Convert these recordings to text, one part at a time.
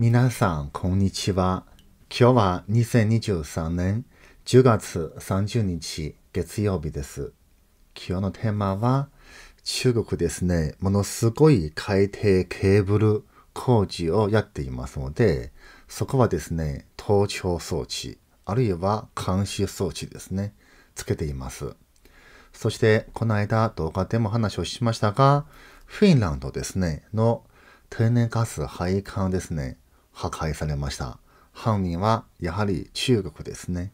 皆さん、こんにちは。今日は2023年10月30日月曜日です。今日のテーマは、中国ですね、ものすごい海底ケーブル工事をやっていますので、そこはですね、盗聴装置、あるいは監視装置ですね、つけています。そして、この間動画でも話をしましたが、フィンランドですね、の天然ガス配管ですね、破壊されました。犯人はやはり中国ですね。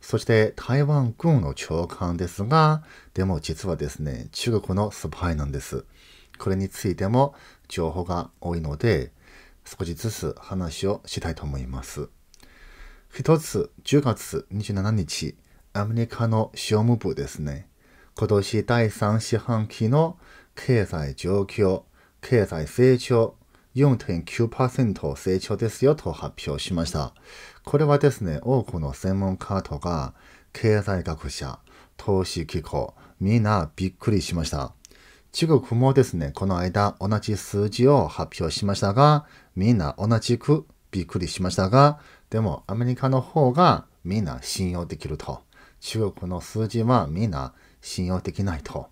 そして台湾軍の長官ですが、でも実はですね、中国のスパイなんです。これについても情報が多いので、少しずつ話をしたいと思います。一つ、10月27日、アメリカの商務部ですね。今年第3四半期の経済状況、経済成長、4.9%成長ですよと発表しました。これはですね、多くの専門家とか、経済学者、投資機構、みんなびっくりしました。中国もですね、この間同じ数字を発表しましたが、みんな同じくびっくりしましたが、でもアメリカの方がみんな信用できると。中国の数字はみんな信用できないと。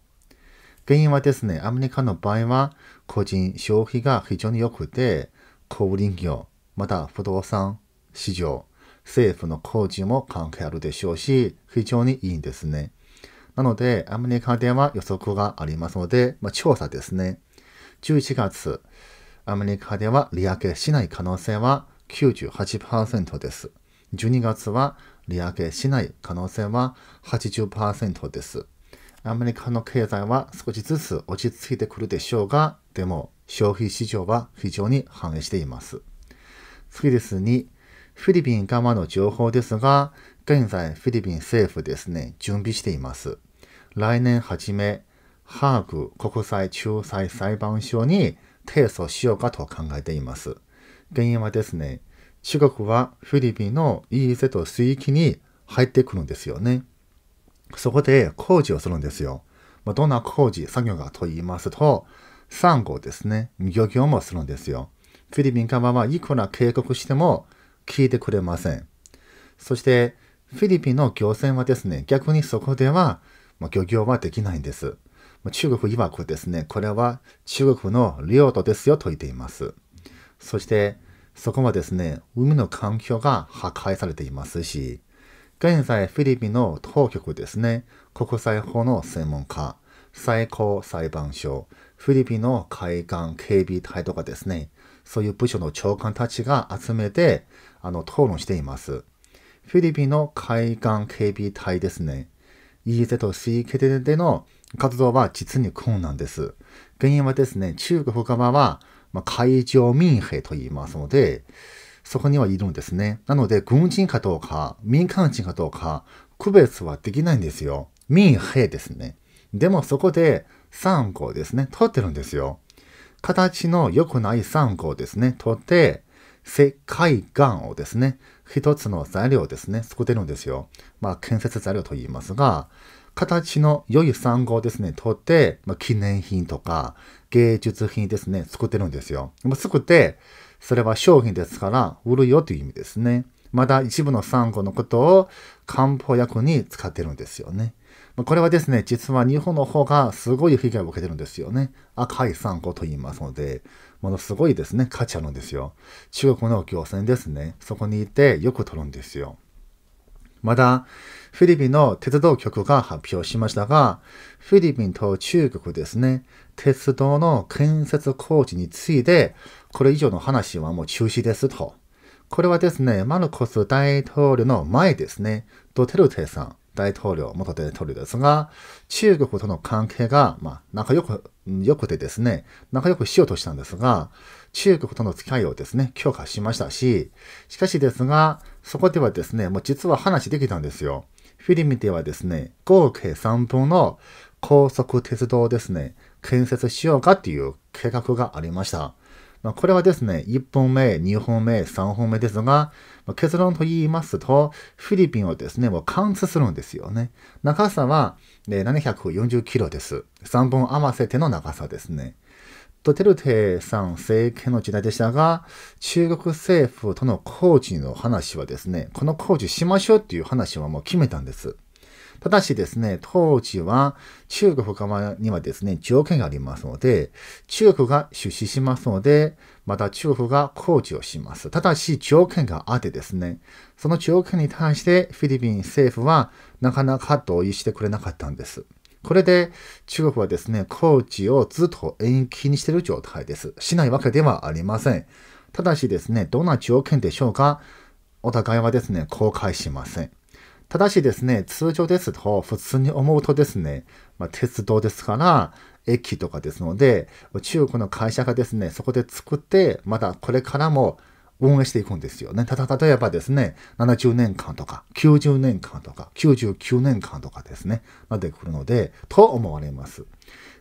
原因はですね、アメリカの場合は、個人消費が非常に良くて、小売業、また不動産市場、政府の工事も関係あるでしょうし、非常にいいんですね。なので、アメリカでは予測がありますので、まあ、調査ですね。11月、アメリカでは利上げしない可能性は98%です。12月は利上げしない可能性は80%です。アメリカの経済は少しずつ落ち着いてくるでしょうが、でも消費市場は非常に反映しています。次です2、フィリピン側の情報ですが、現在フィリピン政府ですね、準備しています。来年初め、ハーグ国際仲裁裁判所に提訴しようかと考えています。原因はですね、中国はフィリピンの EZ 水域に入ってくるんですよね。そこで工事をするんですよ。まあ、どんな工事、作業かと言いますと、サンゴですね、漁業もするんですよ。フィリピン側はいくら警告しても聞いてくれません。そして、フィリピンの漁船はですね、逆にそこでは、まあ、漁業はできないんです。中国曰くですね、これは中国の領土ですよと言っています。そして、そこはですね、海の環境が破壊されていますし、現在フィリピンの当局ですね、国際法の専門家、最高裁判所、フィリピンの海岸警備隊とかですね、そういう部署の長官たちが集めて、あの、討論しています。フィリピンの海岸警備隊ですね。EZCK での活動は実に困難です。原因はですね、中国側は、まあ、海上民兵と言いますので、そこにはいるんですね。なので、軍人かどうか、民間人かどうか、区別はできないんですよ。民兵ですね。でもそこで3号ですね、取ってるんですよ。形の良くない3号ですね、取って、石灰岩をですね、一つの材料ですね、作ってるんですよ。まあ、建設材料と言いますが、形の良い産後ですね、取って、まあ、記念品とか、芸術品ですね、作ってるんですよ。作って、それは商品ですから、売るよという意味ですね。まだ一部の産後のことを漢方薬に使ってるんですよね。これはですね、実は日本の方がすごい被害を受けてるんですよね。赤い産後と言いますので、ものすごいですね、価値あるんですよ。中国の漁船ですね、そこにいてよく取るんですよ。また、フィリピンの鉄道局が発表しましたが、フィリピンと中国ですね、鉄道の建設工事についてこれ以上の話はもう中止ですと。これはですね、マルコス大統領の前ですね、ドテルテさん、大統領、元大統領ですが、中国との関係が、まあ、仲良く、良くてですね、仲良くしようとしたんですが、中国との付き合いをですね、強化しましたし、しかしですが、そこではですね、もう実は話できたんですよ。フィリピンではですね、合計3分の高速鉄道をですね、建設しようかっていう計画がありました。まあ、これはですね、1本目、2本目、3本目ですが、まあ、結論と言いますと、フィリピンをですね、もう貫通するんですよね。長さは、ね、740キロです。3本合わせての長さですね。ドテルテさん政権の時代でしたが、中国政府との工事の話はですね、この工事しましょうっていう話はもう決めたんです。ただしですね、当時は中国側にはですね、条件がありますので、中国が出資しますので、また中国が工事をします。ただし条件があってですね、その条件に対してフィリピン政府はなかなか同意してくれなかったんです。これで中国はですね、工事をずっと延期にしている状態です。しないわけではありません。ただしですね、どんな条件でしょうかお互いはですね、公開しません。ただしですね、通常ですと、普通に思うとですね、まあ、鉄道ですから、駅とかですので、中国の会社がですね、そこで作って、まだこれからも運営していくんですよね。ただ、例えばですね、70年間とか、90年間とか、99年間とかですね、なってくるので、と思われます。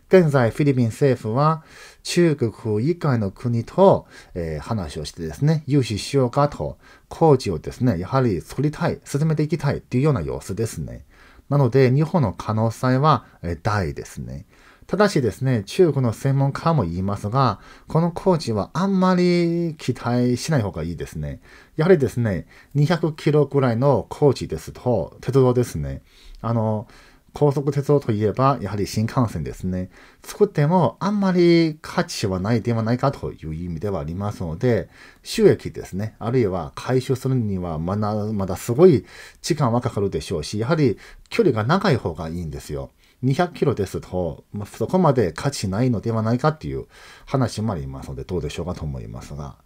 現在、フィリピン政府は、中国以外の国と、えー、話をしてですね、融資しようかと、工事をですね、やはり作りたい、進めていきたいというような様子ですね。なので、日本の可能性は、えー、大ですね。ただしですね、中国の専門家も言いますが、この工事はあんまり期待しない方がいいですね。やはりですね、200キロぐらいの工事ですと、鉄道ですね。あの、高速鉄道といえば、やはり新幹線ですね。作ってもあんまり価値はないではないかという意味ではありますので、収益ですね。あるいは回収するにはまだ、まだすごい時間はかかるでしょうし、やはり距離が長い方がいいんですよ。200キロですと、まあ、そこまで価値ないのではないかっていう話もありますので、どうでしょうかと思いますが。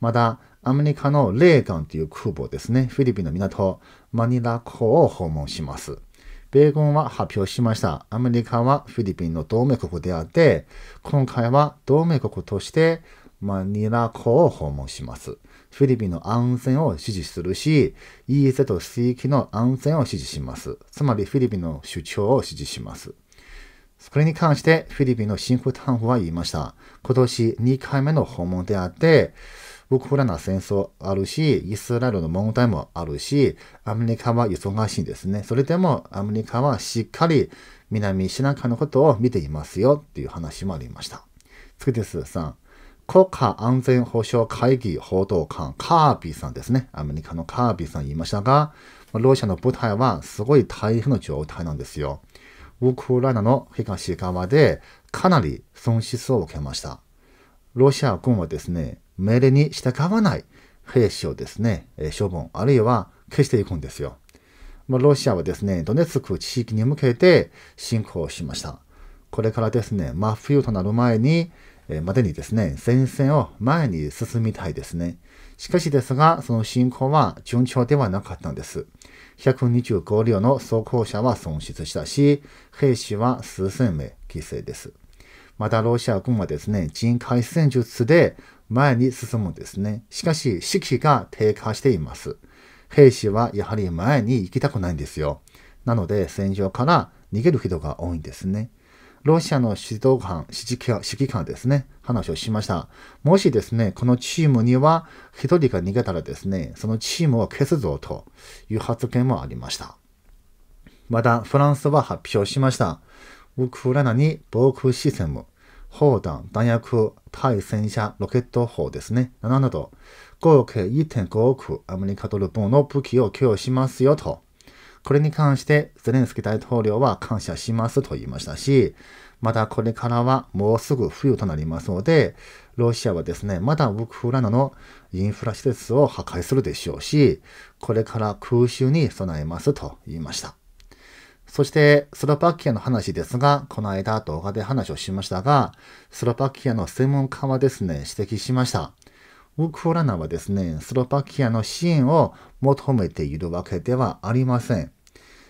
また、アメリカのレーガンという空母ですね、フィリピンの港、マニラ港を訪問します。米軍は発表しました。アメリカはフィリピンの同盟国であって、今回は同盟国としてマニラ港を訪問します。フィリピンの安全を支持するし、EZ 水域の安全を支持します。つまりフィリピンの主張を支持します。これに関してフィリピンのシンクタンクは言いました。今年2回目の訪問であって、ウクライナ戦争あるし、イスラエルの問題もあるし、アメリカは忙しいんですね。それでもアメリカはしっかり南シナ海のことを見ていますよっていう話もありました。次です。3、国家安全保障会議報道官、カービーさんですね。アメリカのカービーさん言いましたが、ロシアの部隊はすごい大変な状態なんですよ。ウクライナの東側でかなり損失を受けました。ロシア軍はですね、命令に従わない兵士をですね、処分、あるいは消していくんですよ。まあ、ロシアはですね、ドネツク地域に向けて侵攻しました。これからですね、真冬となる前に、えまでにですね、前線を前に進みたいですね。しかしですが、その進行は順調ではなかったんです。125両の装甲車は損失したし、兵士は数千名犠牲です。またロシア軍はですね、人海戦術で前に進むんですね。しかし、士気が低下しています。兵士はやはり前に行きたくないんですよ。なので、戦場から逃げる人が多いんですね。ロシアの指導官、指揮官ですね、話をしました。もしですね、このチームには1人が逃げたらですね、そのチームを消すぞという発言もありました。また、フランスは発表しました。ウクライナに防空システム、砲弾、弾薬、対戦車、ロケット砲ですね、などなど、合計1.5億アメリカドル分の武器を供与しますよと。これに関してゼレンスキー大統領は感謝しますと言いましたし、またこれからはもうすぐ冬となりますので、ロシアはですね、まだウクライナのインフラ施設を破壊するでしょうし、これから空襲に備えますと言いました。そして、スロバキアの話ですが、この間動画で話をしましたが、スロバキアの専門家はですね、指摘しました。ウクライナはですね、スロバキアの支援を求めているわけではありません。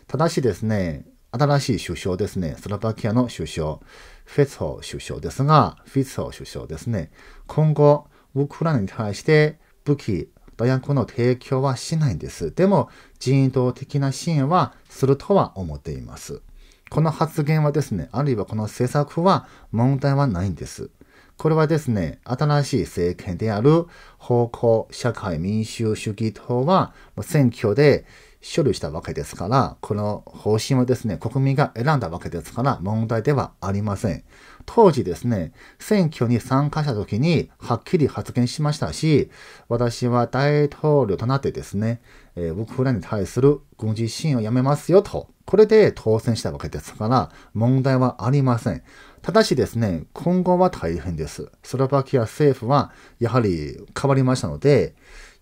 ただしですね、新しい首相ですね、スロバキアの首相、フェツホ首相ですが、フィツホ首相ですね、今後、ウクライナに対して武器、弾薬の提供はしないんです。でも人道的な支援はするとは思っています。この発言はですね、あるいはこの政策は問題はないんです。これはですね、新しい政権である方向社会民主主義党は選挙で処理したわけですから、この方針はですね、国民が選んだわけですから問題ではありません。当時ですね、選挙に参加した時にはっきり発言しましたし、私は大統領となってですね、えー、ウクライナに対する軍事支援をやめますよと、これで当選したわけですから、問題はありません。ただしですね、今後は大変です。スロバキア政府はやはり変わりましたので、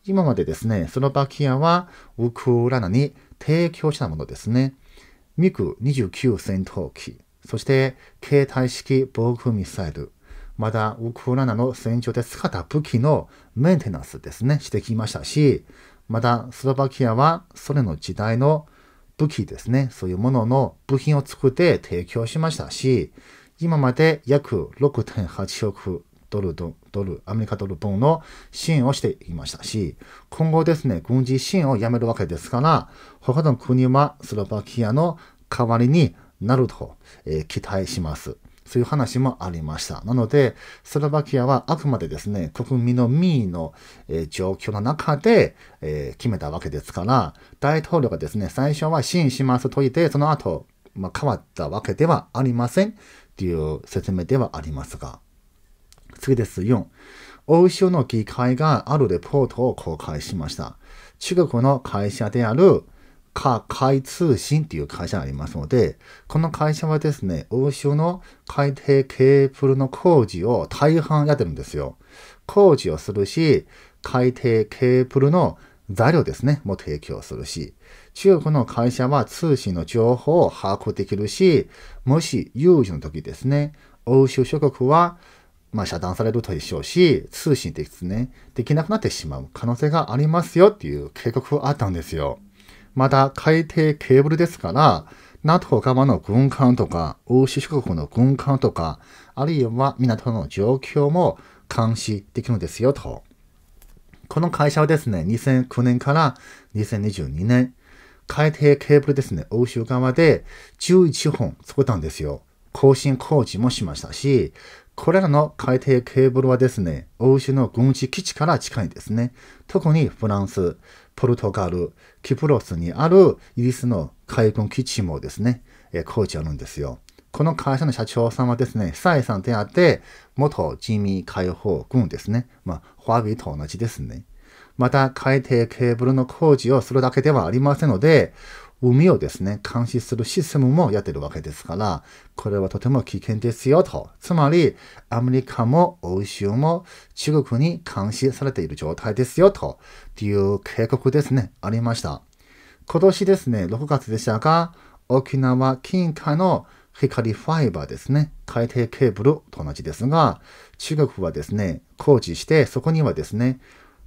今までですね、スロバキアはウクライナに提供したものですね。ミク29戦闘機、そして携帯式防空ミサイル、まだウクライナの戦場で使った武器のメンテナンスですね、してきましたし、まだスロバキアはソ連の時代の武器ですね、そういうものの部品を作って提供しましたし、今まで約6.8億ドルドドル、アメリカドルンの支援をしていましたし、今後ですね、軍事支援をやめるわけですから、他の国はスロバキアの代わりになると、えー、期待します。そういう話もありました。なので、スロバキアはあくまでですね、国民の民意の、えー、状況の中で、えー、決めたわけですから、大統領がですね、最初は支援しますと言って、その後、まあ、変わったわけではありませんっていう説明ではありますが。次です。4。欧州の議会があるレポートを公開しました。中国の会社であるか海通信という会社がありますので、この会社はですね、欧州の海底ケーブルの工事を大半やってるんですよ。工事をするし、海底ケーブルの材料ですね、も提供するし、中国の会社は通信の情報を把握できるし、もし有事の時ですね、欧州諸国はまあ、遮断されるとでしょうし、通信ですね、できなくなってしまう可能性がありますよっていう警告があったんですよ。また、海底ケーブルですから、NATO 側の軍艦とか、欧州諸国の軍艦とか、あるいは港の状況も監視できるんですよと。この会社はですね、2009年から2022年、海底ケーブルですね、欧州側で11本作ったんですよ。更新工事もしましたし、これらの海底ケーブルはですね、欧州の軍事基地から近いんですね。特にフランス、ポルトガル、キプロスにあるイギリスの海軍基地もですね、え工事あるんですよ。この会社の社長さんはですね、サイさんであって、元人民解放軍ですね。まあ、ホワビと同じですね。また、海底ケーブルの工事をするだけではありませんので、海をですね、監視するシステムもやってるわけですから、これはとても危険ですよと。つまり、アメリカも欧州も中国に監視されている状態ですよと。という警告ですね、ありました。今年ですね、6月でしたが、沖縄近海の光ファイバーですね、海底ケーブルと同じですが、中国はですね、工事して、そこにはですね、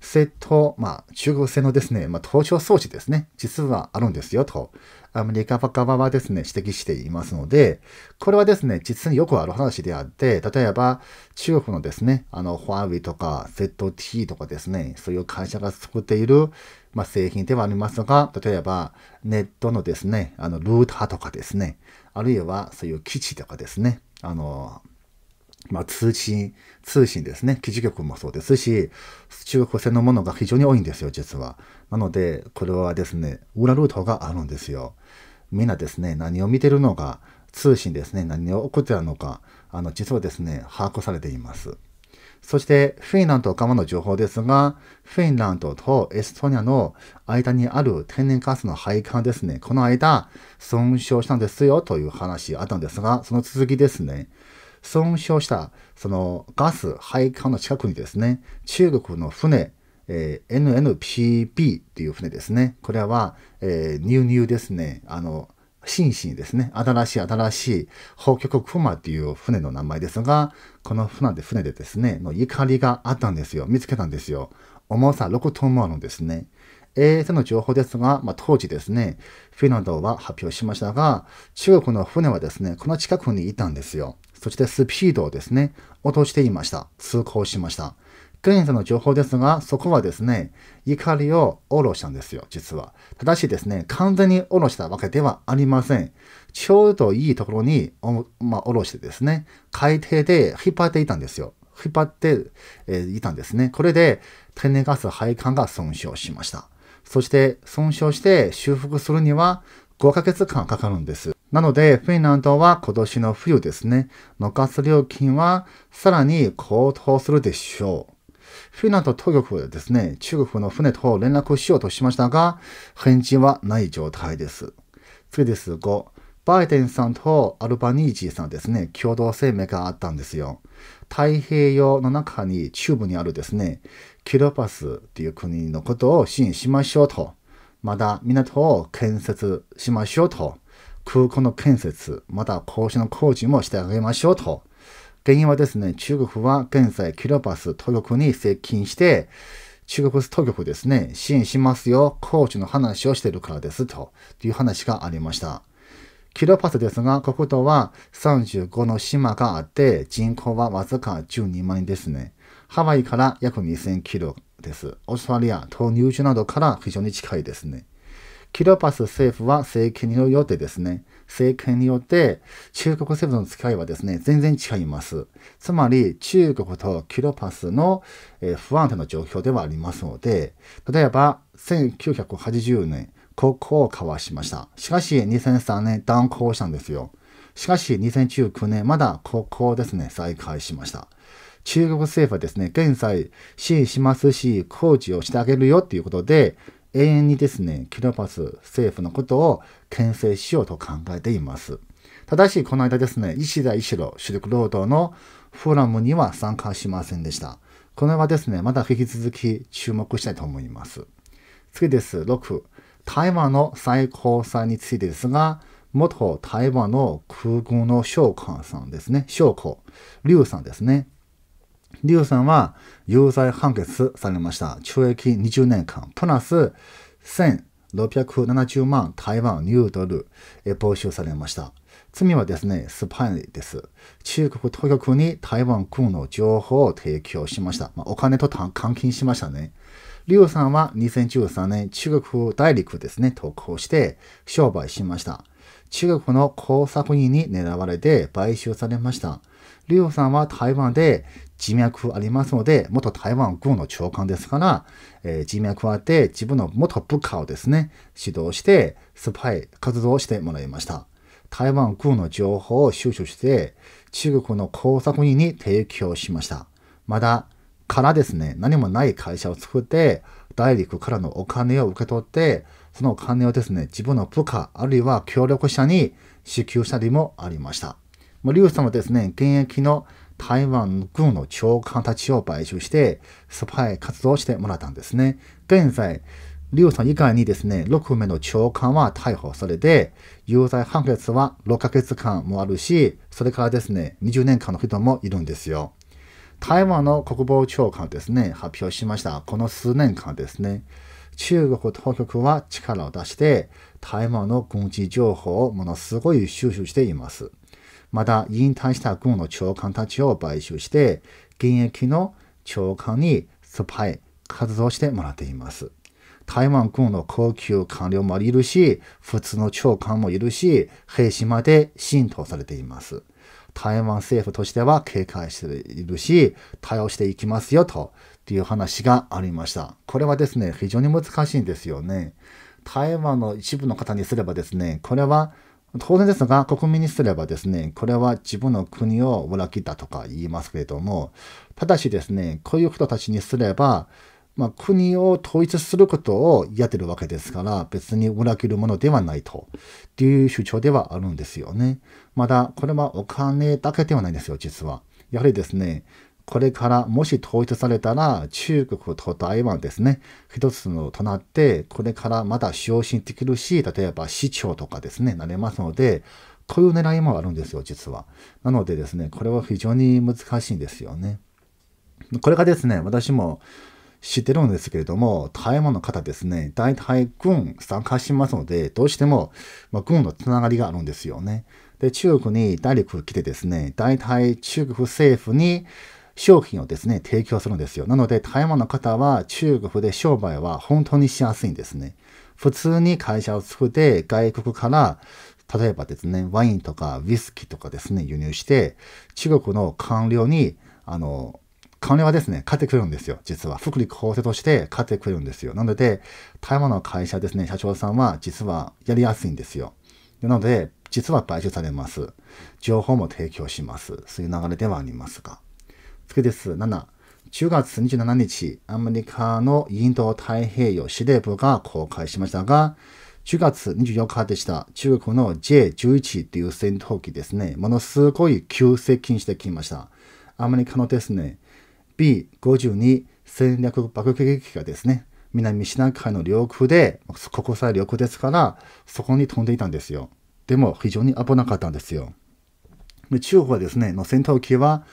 セット、まあ、中国製のですね、まあ、登場装置ですね、実はあるんですよと、アメリカ側はですね、指摘していますので、これはですね、実によくある話であって、例えば、中国のですね、あの、ホワイウェイとか、ZT とかですね、そういう会社が作っている、まあ、製品ではありますが、例えば、ネットのですね、あの、ルーターとかですね、あるいは、そういう基地とかですね、あの、まあ、通信、通信ですね。基地局もそうですし、中国製のものが非常に多いんですよ、実は。なので、これはですね、裏ルートがあるんですよ。みんなですね、何を見てるのか、通信ですね、何を送ってるのか、あの、実はですね、把握されています。そして、フィンランドからの情報ですが、フィンランドとエストニアの間にある天然ガスの配管ですね、この間、損傷したんですよという話あったんですが、その続きですね。損傷したそのガス配管の近くにですね、中国の船、えー、NNPB っていう船ですね。これは、えー、ニューニューですね。あの、シンシンですね。新しい新しい北極クマっていう船の名前ですが、この船で船でですね、の怒りがあったんですよ。見つけたんですよ。重さ6トンもあるんですね。AS の情報ですが、まあ、当時ですね、フィンランドは発表しましたが、中国の船はですね、この近くにいたんですよ。そしてスピードをですね、落としていました。通行しました。現在の情報ですが、そこはですね、怒りを下ろしたんですよ、実は。ただしですね、完全に下ろしたわけではありません。ちょうどいいところに、まあ、下ろしてですね、海底で引っ張っていたんですよ。引っ張って、えー、いたんですね。これで天然ガス配管が損傷しました。そして損傷して修復するには5ヶ月間かかるんです。なので、フィンランドは今年の冬ですね、のガス料金はさらに高騰するでしょう。フィンランド当局はですね、中国の船と連絡しようとしましたが、返事はない状態です。次です。5、バイデンさんとアルバニージーさんですね、共同声明があったんですよ。太平洋の中に中部にあるですね、キロパスという国のことを支援しましょうと。また港を建設しましょうと。空港の建設、また格子の工事もしてあげましょうと。原因はですね、中国は現在キロパス当局に接近して、中国当局ですね、支援しますよ、工事の話をしてるからですと、という話がありました。キロパスですが、国土は35の島があって、人口はわずか12万人ですね。ハワイから約2000キロです。オーストラリア、東入所などから非常に近いですね。キロパス政府は政権によってですね、政権によって中国政府の使いはですね、全然違います。つまり、中国とキロパスの不安定な状況ではありますので、例えば、1980年、国交を交わしました。しかし、2003年断交したんですよ。しかし、2019年、まだ国交ですね、再開しました。中国政府はですね、現在、支援しますし、工事をしてあげるよっていうことで、永遠にですね、キュロパス政府のことを牽制しようと考えています。ただし、この間ですね、石田石郎主力労働のフォーラムには参加しませんでした。これはですね、また引き続き注目したいと思います。次です。6、台湾の最高裁についてですが、元台湾の空軍の将官さんですね、将校、劉さんですね。リュウさんは有罪判決されました。懲役20年間、プラス1670万台湾ニュードル募集されました。罪はですね、スパイです。中国当局に台湾軍の情報を提供しました。まあ、お金と換金しましたね。リュウさんは2013年中国大陸ですね、渡航して商売しました。中国の工作員に狙われて買収されました。リュウさんは台湾で人脈ありますので、元台湾軍の長官ですから、えー、人脈あって自分の元部下をですね、指導してスパイ活動をしてもらいました。台湾軍の情報を収集して、中国の工作員に提供しました。まだ、からですね、何もない会社を作って、大陸からのお金を受け取って、そのお金をですね、自分の部下、あるいは協力者に支給したりもありました。まあ、リュウさんはですね、現役の台湾軍の長官たちを買収して、スパイ活動してもらったんですね。現在、リュウさん以外にですね、6名の長官は逮捕されて、有罪判決は6ヶ月間もあるし、それからですね、20年間の人もいるんですよ。台湾の国防長官ですね、発表しました。この数年間ですね。中国当局は力を出して、台湾の軍事情報をものすごい収集しています。また引退した軍の長官たちを買収して、現役の長官にスパイ活動してもらっています。台湾軍の高級官僚もいるし、普通の長官もいるし、兵士まで浸透されています。台湾政府としては警戒しているし、対応していきますよという話がありました。これはですね、非常に難しいんですよね。台湾の一部の方にすればですね、これは当然ですが、国民にすればですね、これは自分の国を裏切ったとか言いますけれども、ただしですね、こういう人たちにすれば、まあ、国を統一することをやってるわけですから、別に裏切るものではないと、っていう主張ではあるんですよね。まだ、これはお金だけではないんですよ、実は。やはりですね、これからもし統一されたら、中国と台湾ですね、一つのとなって、これからまた昇進できるし、例えば市長とかですね、なれますので、こういう狙いもあるんですよ、実は。なのでですね、これは非常に難しいんですよね。これがですね、私も知ってるんですけれども、台湾の方ですね、大体軍参加しますので、どうしても、まあ、軍のつながりがあるんですよね。で、中国に大陸来てですね、大体中国政府に商品をですね、提供するんですよ。なので、台湾の方は中国で商売は本当にしやすいんですね。普通に会社を作って、外国から、例えばですね、ワインとかウイスキーとかですね、輸入して、中国の官僚に、あの、官僚はですね、買ってくれるんですよ。実は。福利厚生として買ってくれるんですよ。なので、台湾の会社ですね、社長さんは実はやりやすいんですよ。なので、実は買収されます。情報も提供します。そういう流れではありますが。です。7。10月27日、アメリカのインド太平洋司令部が公開しましたが、10月24日でした。中国の J11 という戦闘機ですね、ものすごい急接近してきました。アメリカのですね、B52 戦略爆撃機がですね、南シナ海の領空で、国際領空ですから、そこに飛んでいたんですよ。でも非常に危なかったんですよ。中国はですね、の戦闘機は、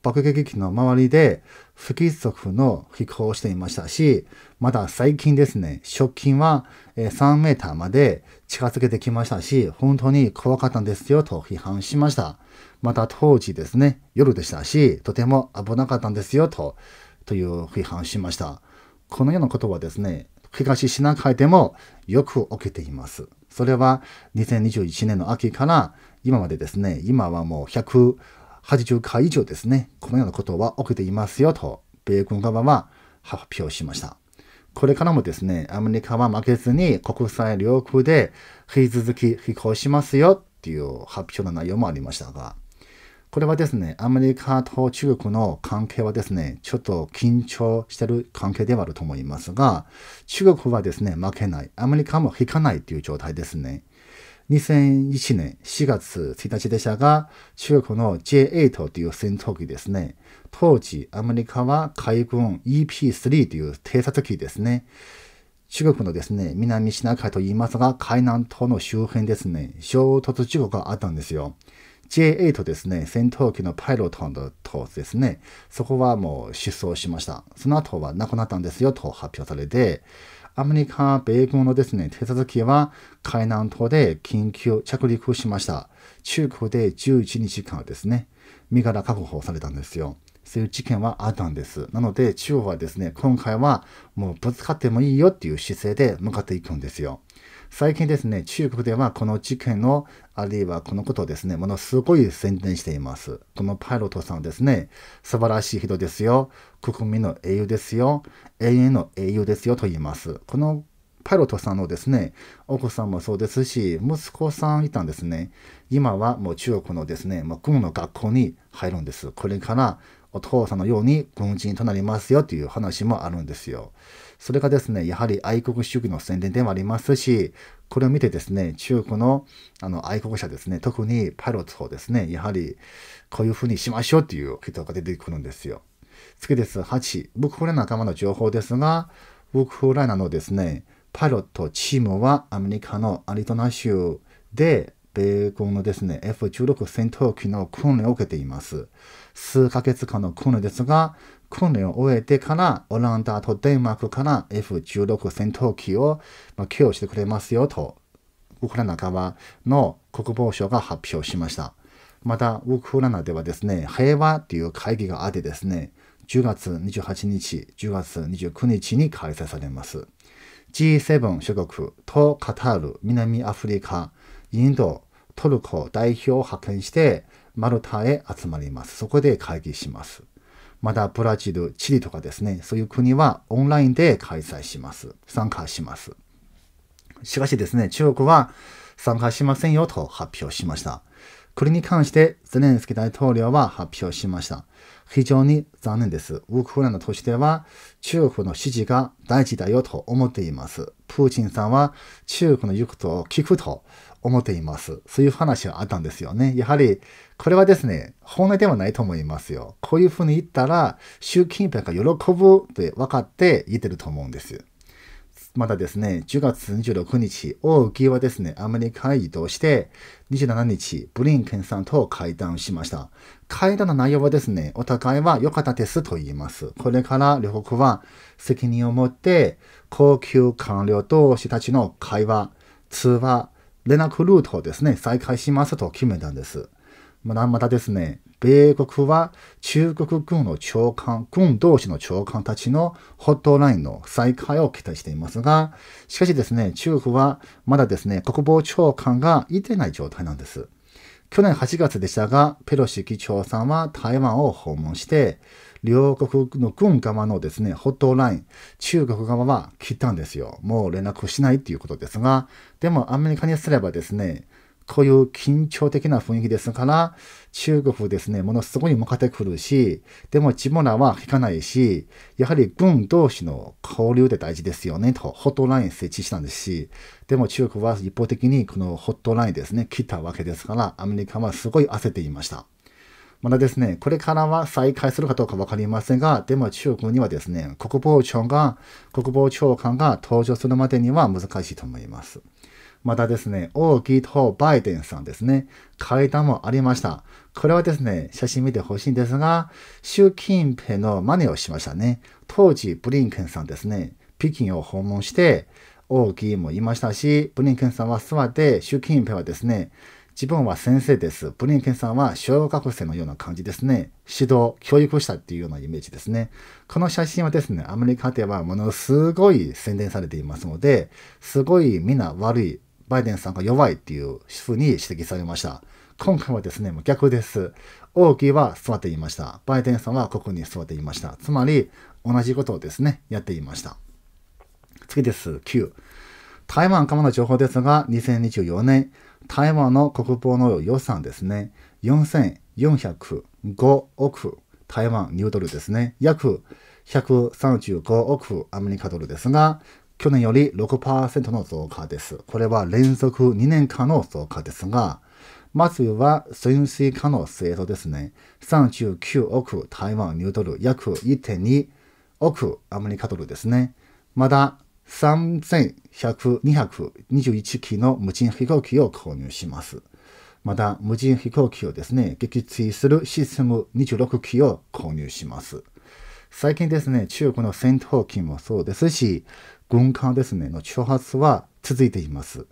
爆撃機の周りで不規則の飛行をしていましたし、また最近ですね、直近は3メーターまで近づけてきましたし、本当に怖かったんですよと批判しました。また当時ですね、夜でしたし、とても危なかったんですよと、という批判しました。このようなことはですね、東シナ海でもよく起きています。それは2021年の秋から今までですね、今はもう100 80回以上ですね、このようなことは起きていますよと、米軍側は発表しました。これからもですね、アメリカは負けずに国際領空で引き続き飛行しますよっていう発表の内容もありましたが、これはですね、アメリカと中国の関係はですね、ちょっと緊張してる関係ではあると思いますが、中国はですね、負けない、アメリカも引かないという状態ですね。2001年4月1日でしたが、中国の J8 という戦闘機ですね。当時、アメリカは海軍 EP3 という偵察機ですね。中国のですね、南シナ海と言いますが、海南島の周辺ですね、衝突事故があったんですよ。J8 ですね、戦闘機のパイロットとですね、そこはもう失踪しました。その後は亡くなったんですよと発表されて、アメリカ米軍のですね、手続きは海南島で緊急着陸しました。中国で11日間ですね、身柄確保されたんですよ。そういう事件はあったんです。なので中国はですね、今回はもうぶつかってもいいよっていう姿勢で向かっていくんですよ。最近ですね、中国ではこの事件の、あるいはこのことをですね、ものすごい宣伝しています。このパイロットさんですね、素晴らしい人ですよ。国民の英雄ですよ。永遠の英雄ですよと言います。このパイロットさんのですね、お子さんもそうですし、息子さんいたんですね。今はもう中国のですね、もう軍の学校に入るんです。これからお父さんのように軍人となりますよという話もあるんですよ。それがですね、やはり愛国主義の宣伝でもありますし、これを見てですね、中国のあの愛国者ですね、特にパイロットをですね、やはりこういうふうにしましょうという人が出てくるんですよ。次です。8、ウクライナ仲間の情報ですが、ウクライナのですね、パイロットチームはアメリカのアリゾナ州で米軍のですね、F16 戦闘機の訓練を受けています。数ヶ月間の訓練ですが、訓練を終えてからオランダとデンマークから F16 戦闘機を供与してくれますよと、ウクライナ側の国防省が発表しました。また、ウクライナではですね、平和という会議があってですね、10月28日、10月29日に開催されます。G7 諸国とカタール、南アフリカ、インド、トルコ代表を派遣して、マルタへ集まります。そこで会議します。また、ブラジル、チリとかですね、そういう国はオンラインで開催します。参加します。しかしですね、中国は参加しませんよと発表しました。これに関してゼレンスキー大統領は発表しました。非常に残念です。ウクライナとしては中国の支持が大事だよと思っています。プーチンさんは中国の言うことを聞くと思っています。そういう話はあったんですよね。やはり、これはですね、本音ではないと思いますよ。こういうふうに言ったら、習近平が喜ぶって分かって言ってると思うんです。またですね、10月26日、王毅はですね、アメリカへ移動して、27日、ブリンケンさんと会談しました。会談の内容はですね、お互いは良かったですと言います。これから両国は責任を持って、高級官僚同士たちの会話、通話、連絡ルートをですね、再開しますと決めたんです。またですね、米国は中国軍の長官、軍同士の長官たちのホットラインの再開を期待していますが、しかしですね、中国はまだですね、国防長官がいてない状態なんです。去年8月でしたが、ペロシ議長さんは台湾を訪問して、両国の軍側のですね、ホットライン、中国側は切ったんですよ。もう連絡しないっていうことですが、でもアメリカにすればですね、こういう緊張的な雰囲気ですから、中国ですね、ものすごい向かってくるし、でも自分らは引かないし、やはり軍同士の交流で大事ですよね、と、ホットライン設置したんですし、でも中国は一方的にこのホットラインですね、切ったわけですから、アメリカはすごい焦っていました。まだですね、これからは再開するかどうかわかりませんが、でも中国にはですね、国防庁が、国防長官が登場するまでには難しいと思います。またですね、王毅とバイデンさんですね、会談もありました。これはですね、写真見てほしいんですが、習近平の真似をしましたね。当時、ブリンケンさんですね、北京を訪問して、王毅もいましたし、ブリンケンさんは座って、習近平はですね、自分は先生です。ブリンケンさんは小学生のような感じですね。指導、教育したっていうようなイメージですね。この写真はですね、アメリカではものすごい宣伝されていますので、すごいみんな悪い、バイデンさんが弱いっていう主婦に指摘されました。今回はですね、もう逆です。王毅は座っていました。バイデンさんはここに座っていました。つまり、同じことをですね、やっていました。次です。9。台湾からの情報ですが、2024年、台湾の国防の予算ですね。4405億台湾ニュードルですね。約135億アメリカドルですが、去年より6%の増加です。これは連続2年間の増加ですが、まずは潜水艦の制度ですね。39億台湾ニュードル、約1.2億アメリカドルですね。まだ3100、2 21機の無人飛行機を購入します。また、無人飛行機をですね、撃墜するシステム26機を購入します。最近ですね、中国の戦闘機もそうですし、軍艦ですね、の挑発は続いています。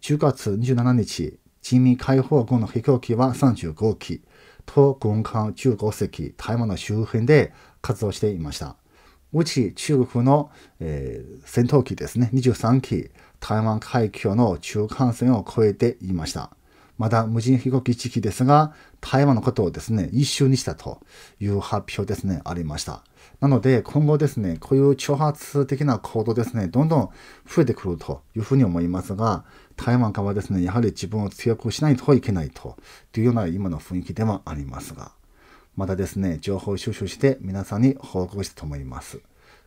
10月27日、人民解放軍の飛行機は35機、と軍艦15隻、台湾の周辺で活動していました。うち中国の、えー、戦闘機ですね、23機、台湾海峡の中間線を越えていました。まだ無人飛行機1機ですが、台湾のことをですね、一周にしたという発表ですね、ありました。なので、今後ですね、こういう挑発的な行動ですね、どんどん増えてくるというふうに思いますが、台湾側はですね、やはり自分を強くしないといけないというような今の雰囲気ではありますが。またですね、情報収集して皆さんに報告したと思います。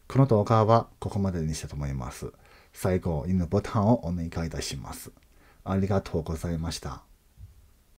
この動画はここまでにしたと思います。最後、犬ボタンをお願いいたします。ありがとうございました。